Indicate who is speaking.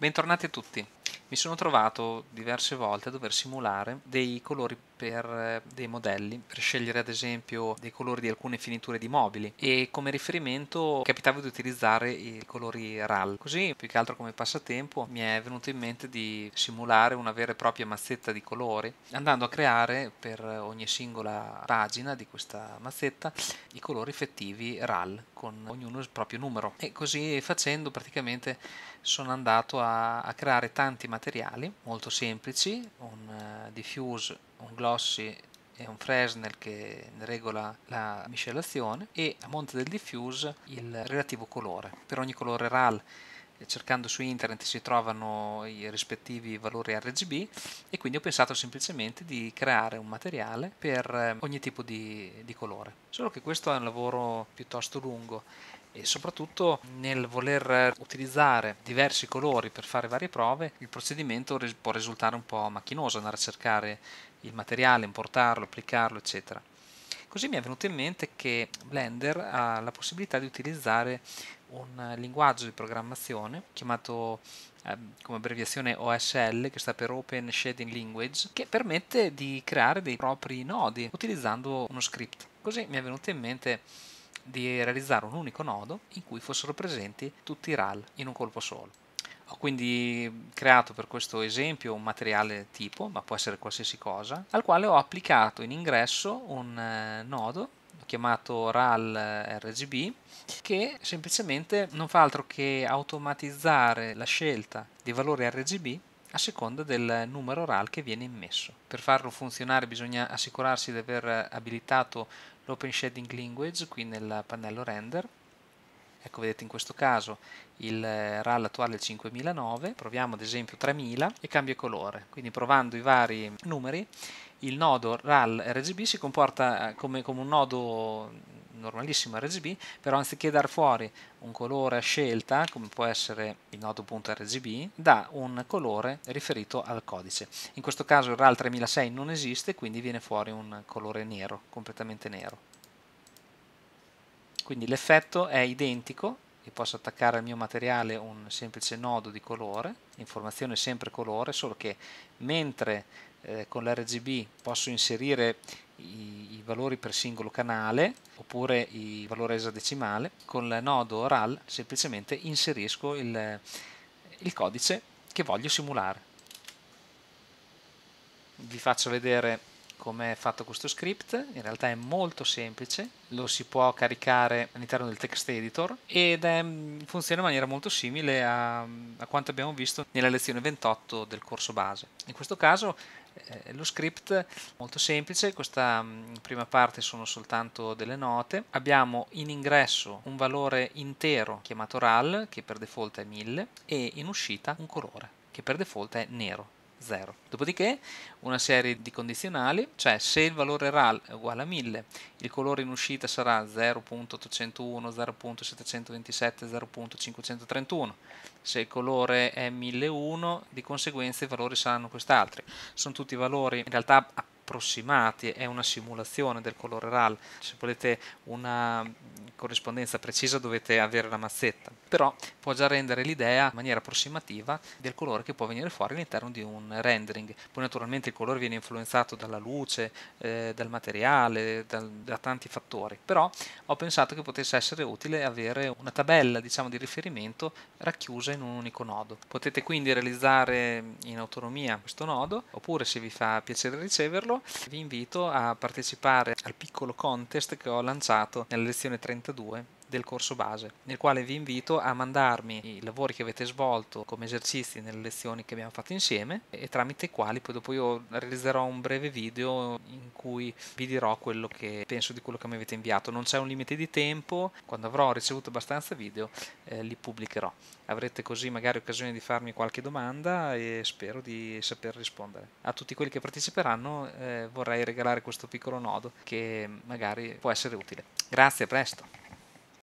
Speaker 1: Bentornati a tutti. Mi sono trovato diverse volte a dover simulare dei colori per eh, dei modelli, per scegliere ad esempio dei colori di alcune finiture di mobili e come riferimento capitavo di utilizzare i colori RAL. Così più che altro come passatempo mi è venuto in mente di simulare una vera e propria mazzetta di colori andando a creare per ogni singola pagina di questa mazzetta i colori effettivi RAL con ognuno il proprio numero e così facendo praticamente sono andato a, a creare tanti materiali molto semplici, un eh, diffuse un glossy e un Fresnel che regola la miscelazione e a monte del diffuse il relativo colore. Per ogni colore RAL cercando su internet si trovano i rispettivi valori RGB e quindi ho pensato semplicemente di creare un materiale per eh, ogni tipo di, di colore. Solo che questo è un lavoro piuttosto lungo e soprattutto nel voler utilizzare diversi colori per fare varie prove il procedimento può risultare un po' macchinoso andare a cercare il materiale, importarlo, applicarlo eccetera. Così mi è venuto in mente che Blender ha la possibilità di utilizzare un eh, linguaggio di programmazione chiamato ehm, come abbreviazione OSL che sta per Open Shading Language che permette di creare dei propri nodi utilizzando uno script. Così mi è venuto in mente di realizzare un unico nodo in cui fossero presenti tutti i RAL in un colpo solo. Ho quindi creato per questo esempio un materiale tipo, ma può essere qualsiasi cosa, al quale ho applicato in ingresso un eh, nodo chiamato RAL RGB che semplicemente non fa altro che automatizzare la scelta di valori RGB a seconda del numero RAL che viene immesso. Per farlo funzionare bisogna assicurarsi di aver abilitato l'Open Shading Language qui nel pannello render ecco vedete in questo caso il eh, RAL attuale è 5009 proviamo ad esempio 3000 e cambia colore quindi provando i vari numeri il nodo RAL RGB si comporta eh, come, come un nodo normalissimo RGB, però anziché dar fuori un colore a scelta, come può essere il nodo.rgb, dà un colore riferito al codice. In questo caso il RAL 3006 non esiste, quindi viene fuori un colore nero, completamente nero quindi l'effetto è identico e posso attaccare al mio materiale un semplice nodo di colore informazione sempre colore solo che mentre eh, con l'RGB posso inserire i, i, valori per singolo canale oppure i valori esadecimale con il nodo RAL semplicemente inserisco il, il codice che voglio simulare vi faccio vedere come è fatto questo script, in realtà è molto semplice, lo si può caricare all'interno del text editor ed è, mm, funziona in maniera molto simile a, a, quanto abbiamo visto nella lezione 28 del corso base. In questo caso eh, lo script è molto semplice, questa mm, prima parte sono soltanto delle note, abbiamo in ingresso un valore intero chiamato RAL che per default è 1000 e in uscita un colore che per default è nero. 0. Dopodiché una serie di condizionali, cioè se il valore RAL è uguale a 1000, il colore in uscita sarà 0.801, 0.727, 0.531. Se il colore è 1001, di conseguenza i valori saranno quest'altri. Sono tutti valori in realtà approssimati, è una simulazione del colore RAL. Se volete una mm, corrispondenza precisa dovete avere la mazzetta però può già rendere l'idea in maniera approssimativa del colore che può venire fuori all'interno di un rendering. Poi naturalmente il colore viene influenzato dalla luce, eh, dal materiale, dal, da tanti fattori, però ho pensato che potesse essere utile avere una tabella diciamo, di riferimento racchiusa in un unico nodo. Potete quindi realizzare in autonomia questo nodo, oppure se vi fa piacere riceverlo, vi invito a partecipare al piccolo contest che ho lanciato nella lezione 32 del corso base, nel quale vi invito a mandarmi i lavori che avete svolto come esercizi nelle lezioni che abbiamo fatto insieme e tramite i quali poi dopo io realizzerò un breve video in cui vi dirò quello che penso di quello che mi avete inviato. Non c'è un limite di tempo, quando avrò ricevuto abbastanza video eh, li pubblicherò. Avrete così magari occasione di farmi qualche domanda e spero di saper rispondere. A tutti quelli che parteciperanno eh, vorrei regalare questo piccolo nodo che magari può essere utile. Grazie, a presto!